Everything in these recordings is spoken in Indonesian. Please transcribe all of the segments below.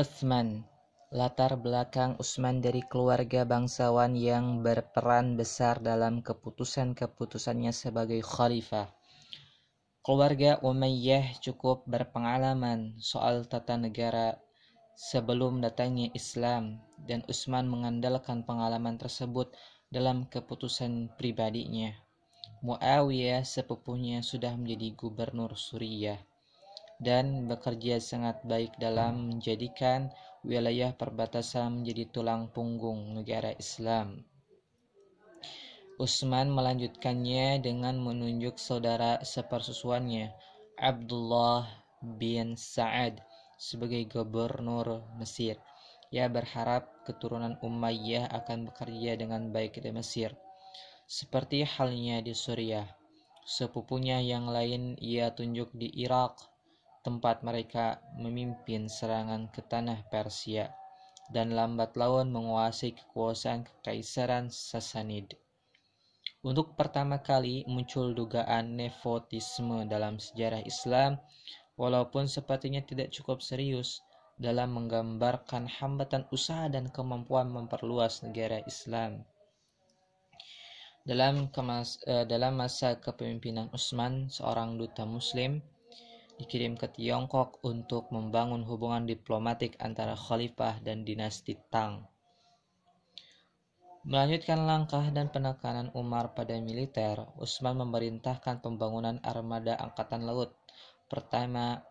Utsman Latar belakang Usman dari keluarga bangsawan yang berperan besar dalam keputusan-keputusannya sebagai khalifah. Keluarga Umayyah cukup berpengalaman soal tata negara sebelum datangnya Islam dan Usman mengandalkan pengalaman tersebut dalam keputusan pribadinya. Muawiyah sepupunya sudah menjadi gubernur Suriah dan bekerja sangat baik dalam menjadikan wilayah perbatasan menjadi tulang punggung negara Islam. Utsman melanjutkannya dengan menunjuk saudara sepersusuannya, Abdullah bin Sa'ad sebagai gubernur Mesir. Ia berharap keturunan Umayyah akan bekerja dengan baik di Mesir. Seperti halnya di Suriah, sepupunya yang lain ia tunjuk di Irak, tempat mereka memimpin serangan ke tanah Persia dan lambat laun menguasai kekuasaan kekaisaran Sasanid. Untuk pertama kali muncul dugaan nepotisme dalam sejarah Islam, walaupun sepertinya tidak cukup serius dalam menggambarkan hambatan usaha dan kemampuan memperluas negara Islam. Dalam, kemas, eh, dalam masa kepemimpinan Utsman, seorang duta Muslim, dikirim ke Tiongkok untuk membangun hubungan diplomatik antara khalifah dan dinasti Tang. Melanjutkan langkah dan penekanan Umar pada militer, Utsman memerintahkan pembangunan armada angkatan laut pertama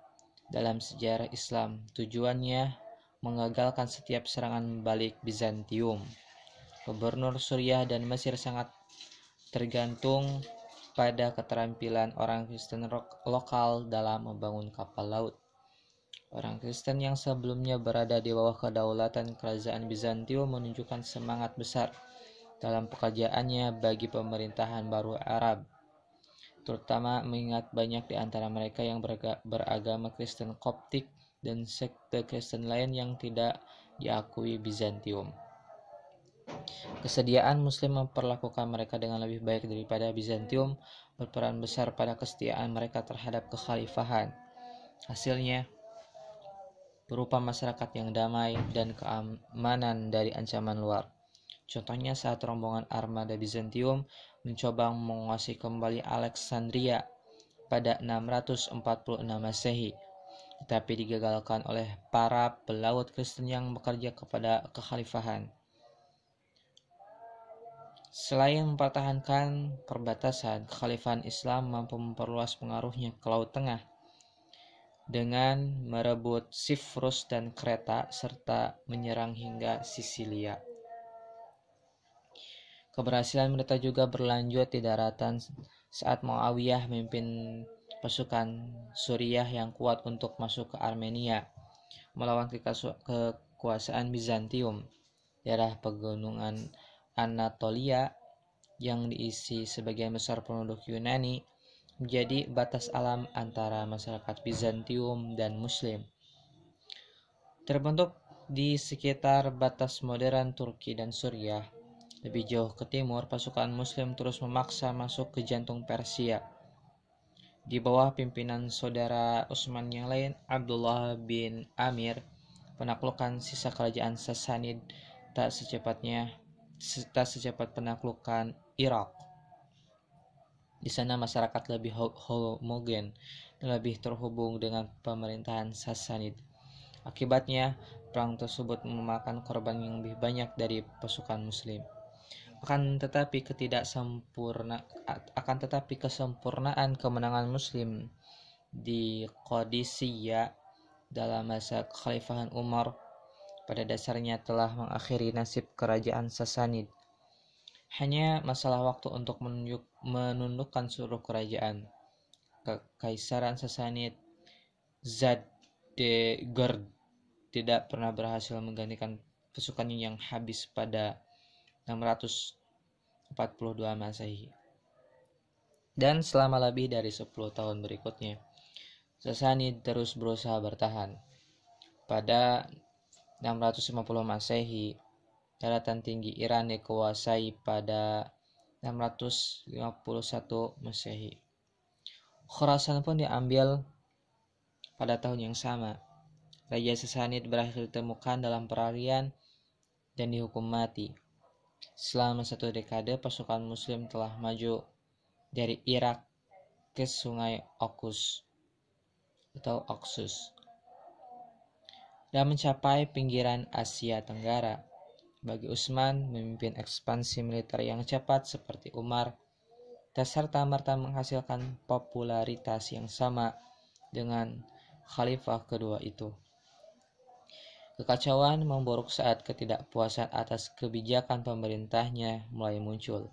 dalam sejarah Islam. Tujuannya mengagalkan setiap serangan balik Bizantium. Gubernur Suriah dan Mesir sangat tergantung pada keterampilan orang Kristen lokal dalam membangun kapal laut. Orang Kristen yang sebelumnya berada di bawah kedaulatan kerajaan Bizantium menunjukkan semangat besar dalam pekerjaannya bagi pemerintahan baru Arab, terutama mengingat banyak di antara mereka yang beragama Kristen Koptik dan sekte Kristen lain yang tidak diakui Bizantium. Kesediaan Muslim memperlakukan mereka dengan lebih baik daripada Bizantium berperan besar pada kesetiaan mereka terhadap kekhalifahan. Hasilnya berupa masyarakat yang damai dan keamanan dari ancaman luar. Contohnya saat rombongan armada Bizantium mencoba menguasai kembali Alexandria pada 646 Masehi tetapi digagalkan oleh para pelaut Kristen yang bekerja kepada kekhalifahan. Selain mempertahankan perbatasan, kekhalifahan Islam mampu memperluas pengaruhnya ke Laut Tengah dengan merebut Sifrus dan Kreta serta menyerang hingga Sisilia. Keberhasilan mereka juga berlanjut di daratan saat Muawiyah memimpin pasukan Suriah yang kuat untuk masuk ke Armenia melawan kekuasaan Bizantium, daerah pegunungan Anatolia yang diisi sebagian besar penduduk Yunani menjadi batas alam antara masyarakat Bizantium dan Muslim. Terbentuk di sekitar batas modern Turki dan Suriah. Lebih jauh ke timur, pasukan Muslim terus memaksa masuk ke jantung Persia. Di bawah pimpinan saudara Utsman yang lain, Abdullah bin Amir, penaklukan sisa kerajaan Sasanid tak secepatnya serta secepat penaklukan Irak. Di sana masyarakat lebih homogen, lebih terhubung dengan pemerintahan Sasanid. Akibatnya, perang tersebut memakan korban yang lebih banyak dari pasukan muslim. Akan tetapi ketidaksempurna akan tetapi kesempurnaan kemenangan muslim di Qadisiyah dalam masa kekhalifahan Umar pada dasarnya telah mengakhiri nasib kerajaan Sasanid. Hanya masalah waktu untuk menunjuk, menundukkan seluruh kerajaan. Kekaisaran Sasanid Zadegerd tidak pernah berhasil menggantikan pasukannya yang habis pada 642 Masehi. Dan selama lebih dari 10 tahun berikutnya, Sasanid terus berusaha bertahan. Pada 650 Masehi, daratan tinggi Iran dikuasai pada 651 Masehi. Khurasan pun diambil pada tahun yang sama. Raja Sasanid berakhir ditemukan dalam perarian dan dihukum mati. Selama satu dekade, pasukan muslim telah maju dari Irak ke sungai Okus atau Oksus dan mencapai pinggiran Asia Tenggara. Bagi Utsman, memimpin ekspansi militer yang cepat seperti Umar, tak serta-merta menghasilkan popularitas yang sama dengan khalifah kedua itu. Kekacauan memburuk saat ketidakpuasan atas kebijakan pemerintahnya mulai muncul,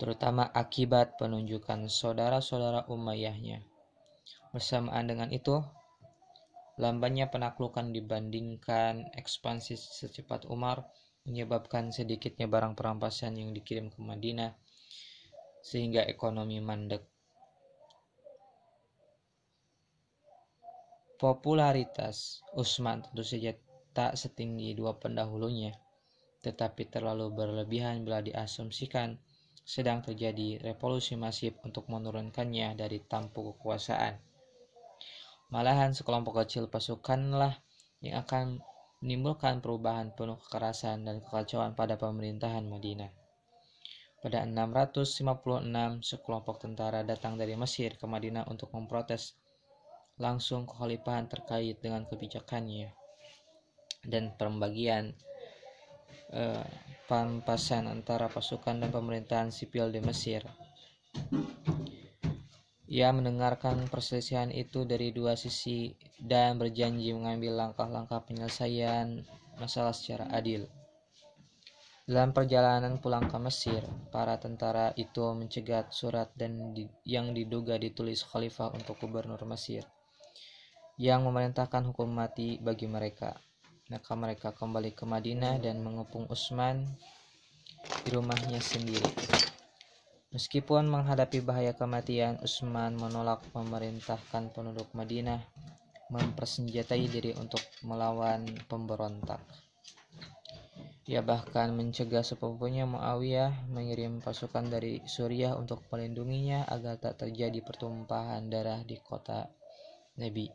terutama akibat penunjukan saudara-saudara Umayyahnya. Bersamaan dengan itu, Lambannya penaklukan dibandingkan ekspansi secepat Umar menyebabkan sedikitnya barang perampasan yang dikirim ke Madinah sehingga ekonomi mandek. Popularitas Utsman tentu saja tak setinggi dua pendahulunya, tetapi terlalu berlebihan bila diasumsikan sedang terjadi revolusi masif untuk menurunkannya dari tampuk kekuasaan. Malahan sekelompok kecil pasukanlah yang akan menimbulkan perubahan penuh kekerasan dan kekacauan pada pemerintahan Madinah. Pada 656, sekelompok tentara datang dari Mesir ke Madinah untuk memprotes langsung kekhalifahan terkait dengan kebijakannya dan pembagian eh, pampasan antara pasukan dan pemerintahan sipil di Mesir. Ia mendengarkan perselisihan itu dari dua sisi dan berjanji mengambil langkah-langkah penyelesaian masalah secara adil. Dalam perjalanan pulang ke Mesir, para tentara itu mencegat surat dan di, yang diduga ditulis khalifah untuk gubernur Mesir yang memerintahkan hukum mati bagi mereka. Maka mereka kembali ke Madinah dan mengepung Utsman di rumahnya sendiri. Meskipun menghadapi bahaya kematian, Utsman menolak memerintahkan penduduk Madinah mempersenjatai diri untuk melawan pemberontak. Ia bahkan mencegah sepupunya Muawiyah mengirim pasukan dari Suriah untuk melindunginya agar tak terjadi pertumpahan darah di kota Nabi.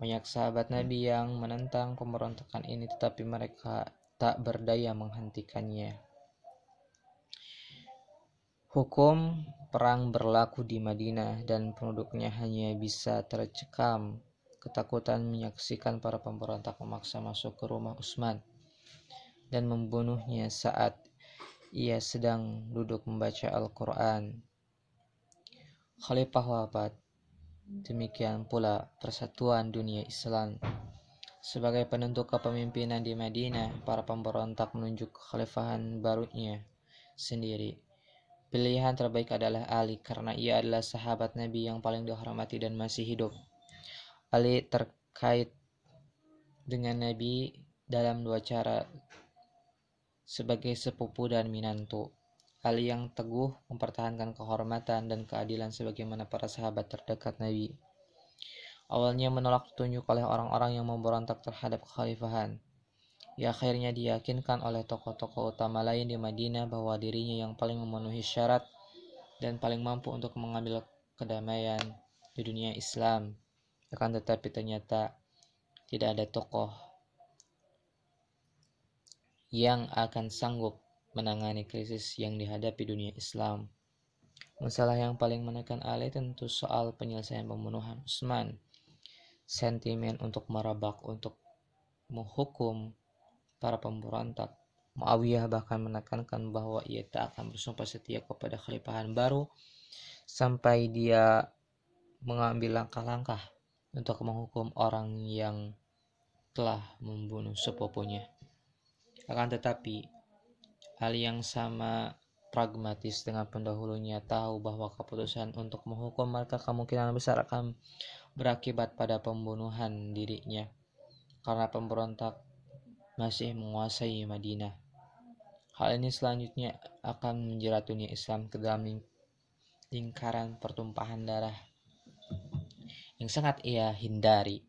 Banyak sahabat Nabi yang menentang pemberontakan ini tetapi mereka tak berdaya menghentikannya. Hukum perang berlaku di Madinah dan penduduknya hanya bisa tercekam ketakutan menyaksikan para pemberontak memaksa masuk ke rumah Utsman dan membunuhnya saat ia sedang duduk membaca Al-Quran. Khalifah wafat. Demikian pula persatuan dunia Islam. Sebagai penentu kepemimpinan di Madinah, para pemberontak menunjuk kekhalifahan barunya sendiri. Pilihan terbaik adalah Ali karena ia adalah sahabat Nabi yang paling dihormati dan masih hidup. Ali terkait dengan Nabi dalam dua cara sebagai sepupu dan minantu. Ali yang teguh mempertahankan kehormatan dan keadilan sebagaimana para sahabat terdekat Nabi. Awalnya menolak petunjuk oleh orang-orang yang memberontak terhadap kekhalifahan. Ya akhirnya diyakinkan oleh tokoh-tokoh utama lain di Madinah bahwa dirinya yang paling memenuhi syarat dan paling mampu untuk mengambil kedamaian di dunia Islam. Akan tetapi ternyata tidak ada tokoh yang akan sanggup menangani krisis yang dihadapi dunia Islam. Masalah yang paling menekan Ali tentu soal penyelesaian pembunuhan Utsman. Sentimen untuk merabak, untuk menghukum, para pemberontak. Muawiyah bahkan menekankan bahwa ia tak akan bersumpah setia kepada khalifahan baru sampai dia mengambil langkah-langkah untuk menghukum orang yang telah membunuh sepupunya. Akan tetapi, hal yang sama pragmatis dengan pendahulunya tahu bahwa keputusan untuk menghukum mereka kemungkinan besar akan berakibat pada pembunuhan dirinya. Karena pemberontak masih menguasai Madinah. Hal ini selanjutnya akan menjerat dunia Islam ke dalam lingkaran pertumpahan darah yang sangat ia hindari.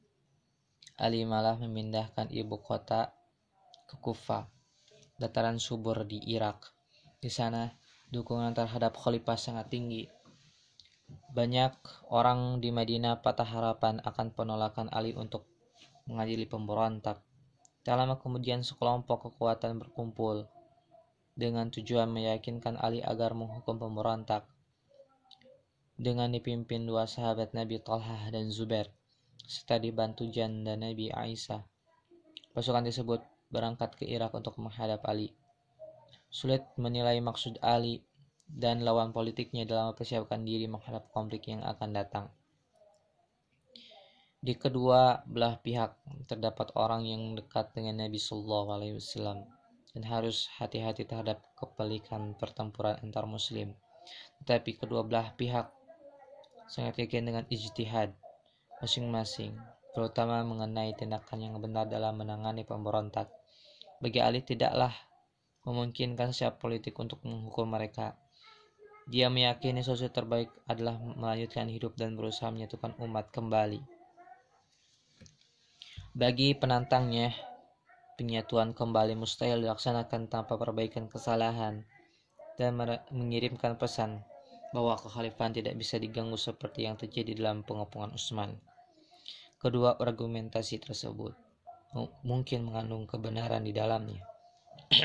Ali malah memindahkan ibu kota ke Kufa, dataran subur di Irak. Di sana, dukungan terhadap khalifah sangat tinggi. Banyak orang di Madinah patah harapan akan penolakan Ali untuk mengadili pemberontak. Tak lama kemudian sekelompok kekuatan berkumpul dengan tujuan meyakinkan Ali agar menghukum pemberontak dengan dipimpin dua sahabat Nabi Talha dan Zubair serta dibantu janda Nabi Aisyah. Pasukan tersebut berangkat ke Irak untuk menghadap Ali. Sulit menilai maksud Ali dan lawan politiknya dalam mempersiapkan diri menghadap konflik yang akan datang. Di kedua belah pihak terdapat orang yang dekat dengan Nabi Sallallahu Alaihi Wasallam dan harus hati-hati terhadap kepelikan pertempuran antar Muslim. Tetapi kedua belah pihak sangat yakin dengan ijtihad masing-masing, terutama mengenai tindakan yang benar dalam menangani pemberontak. Bagi Ali tidaklah memungkinkan siap politik untuk menghukum mereka. Dia meyakini sosial terbaik adalah melanjutkan hidup dan berusaha menyatukan umat kembali. Bagi penantangnya, penyatuan kembali mustahil dilaksanakan tanpa perbaikan kesalahan dan mengirimkan pesan bahwa kekhalifahan tidak bisa diganggu seperti yang terjadi dalam pengepungan Utsman. Kedua argumentasi tersebut mungkin mengandung kebenaran di dalamnya.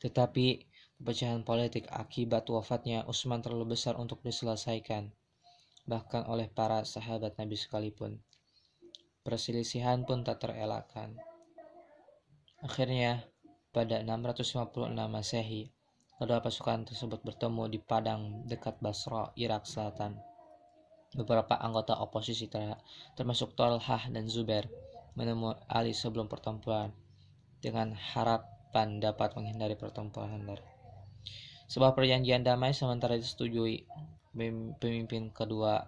Tetapi pecahan politik akibat wafatnya Utsman terlalu besar untuk diselesaikan bahkan oleh para sahabat Nabi sekalipun. Perselisihan pun tak terelakkan. Akhirnya, pada 656 Masehi, kedua pasukan tersebut bertemu di padang dekat Basra, Irak Selatan. Beberapa anggota oposisi ter termasuk Tolhah dan Zubair menemui Ali sebelum pertempuran dengan harapan dapat menghindari pertempuran dari sebuah perjanjian damai sementara disetujui pemimpin kedua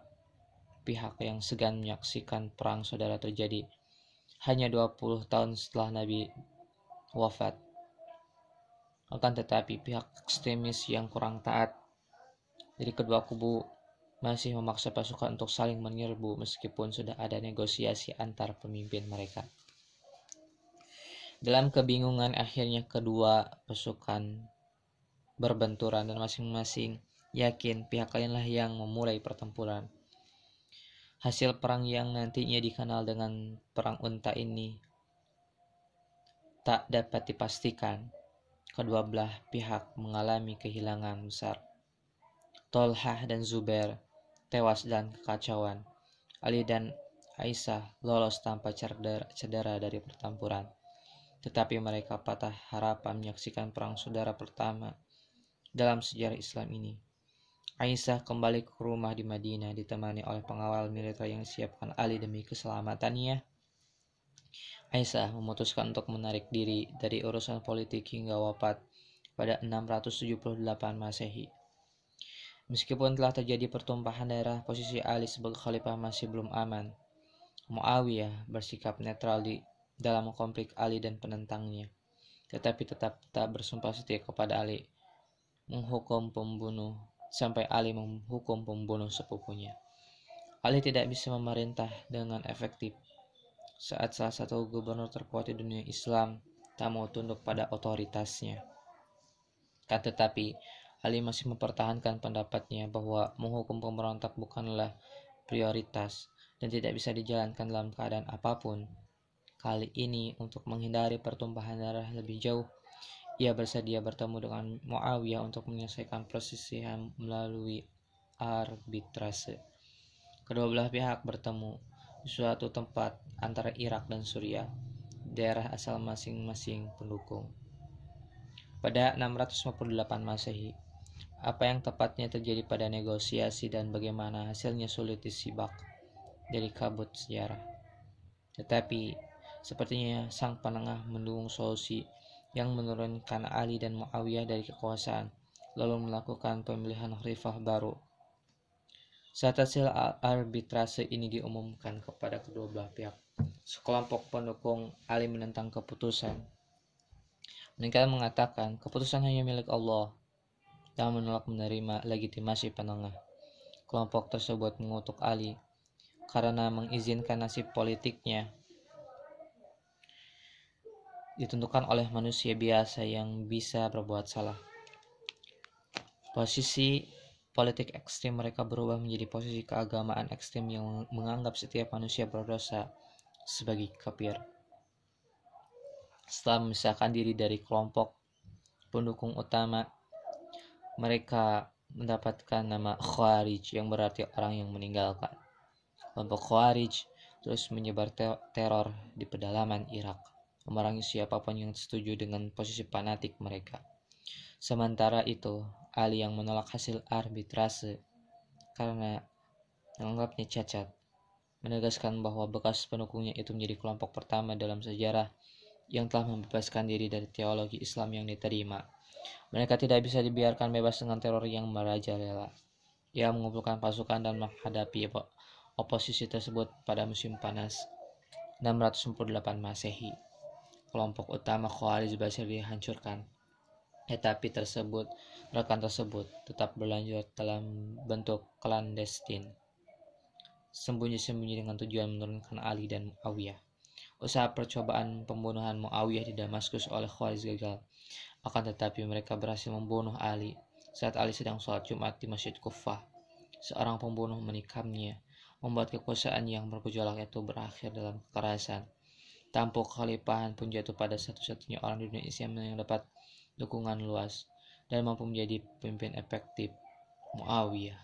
pihak yang segan menyaksikan perang saudara terjadi hanya 20 tahun setelah Nabi wafat. Akan tetapi pihak ekstremis yang kurang taat dari kedua kubu masih memaksa pasukan untuk saling menyerbu meskipun sudah ada negosiasi antar pemimpin mereka. Dalam kebingungan akhirnya kedua pasukan berbenturan dan masing-masing yakin pihak lainlah yang memulai pertempuran hasil perang yang nantinya dikenal dengan Perang Unta ini tak dapat dipastikan. Kedua belah pihak mengalami kehilangan besar. Tolhah dan Zubair tewas dan kekacauan. Ali dan Aisyah lolos tanpa cedera dari pertempuran. Tetapi mereka patah harapan menyaksikan perang saudara pertama dalam sejarah Islam ini. Aisyah kembali ke rumah di Madinah ditemani oleh pengawal militer yang siapkan Ali demi keselamatannya. Aisyah memutuskan untuk menarik diri dari urusan politik hingga wafat pada 678 Masehi. Meskipun telah terjadi pertumpahan darah, posisi Ali sebagai khalifah masih belum aman. Muawiyah bersikap netral di dalam konflik Ali dan penentangnya, tetapi tetap tak bersumpah setia kepada Ali, menghukum pembunuh sampai Ali menghukum pembunuh sepupunya. Ali tidak bisa memerintah dengan efektif saat salah satu gubernur terkuat di dunia Islam tak mau tunduk pada otoritasnya. Kan tetapi, Ali masih mempertahankan pendapatnya bahwa menghukum pemberontak bukanlah prioritas dan tidak bisa dijalankan dalam keadaan apapun. Kali ini, untuk menghindari pertumpahan darah lebih jauh, ia bersedia bertemu dengan Muawiyah untuk menyelesaikan perselisihan melalui arbitrase. Kedua belah pihak bertemu di suatu tempat antara Irak dan Suriah, daerah asal masing-masing pendukung. Pada 658 Masehi, apa yang tepatnya terjadi pada negosiasi dan bagaimana hasilnya sulit disibak dari kabut sejarah. Tetapi, sepertinya sang penengah mendukung solusi yang menurunkan Ali dan Muawiyah dari kekuasaan, lalu melakukan pemilihan khalifah baru. Saat hasil arbitrase ini diumumkan kepada kedua belah pihak, sekelompok pendukung Ali menentang keputusan. Mereka mengatakan keputusan hanya milik Allah dan menolak menerima legitimasi penengah. Kelompok tersebut mengutuk Ali karena mengizinkan nasib politiknya ditentukan oleh manusia biasa yang bisa berbuat salah. Posisi politik ekstrim mereka berubah menjadi posisi keagamaan ekstrim yang menganggap setiap manusia berdosa sebagai kafir. Setelah memisahkan diri dari kelompok pendukung utama, mereka mendapatkan nama Khawarij yang berarti orang yang meninggalkan. Kelompok Khawarij terus menyebar teror di pedalaman Irak memerangi siapapun yang setuju dengan posisi fanatik mereka. Sementara itu, Ali yang menolak hasil arbitrase karena menganggapnya cacat, menegaskan bahwa bekas pendukungnya itu menjadi kelompok pertama dalam sejarah yang telah membebaskan diri dari teologi Islam yang diterima. Mereka tidak bisa dibiarkan bebas dengan teror yang merajalela. Ia mengumpulkan pasukan dan menghadapi oposisi tersebut pada musim panas 648 Masehi kelompok utama koalisi berhasil dihancurkan. Etapi eh, tersebut, rekan tersebut tetap berlanjut dalam bentuk klandestin. Sembunyi-sembunyi dengan tujuan menurunkan Ali dan Muawiyah. Usaha percobaan pembunuhan Muawiyah di Damaskus oleh Khalid gagal. Akan tetapi mereka berhasil membunuh Ali saat Ali sedang sholat Jumat di Masjid Kufah. Seorang pembunuh menikamnya, membuat kekuasaan yang berkejolak itu berakhir dalam kekerasan. Tampuk khalifahan pun jatuh pada satu-satunya orang di dunia Islam yang dapat dukungan luas dan mampu menjadi pemimpin efektif Muawiyah.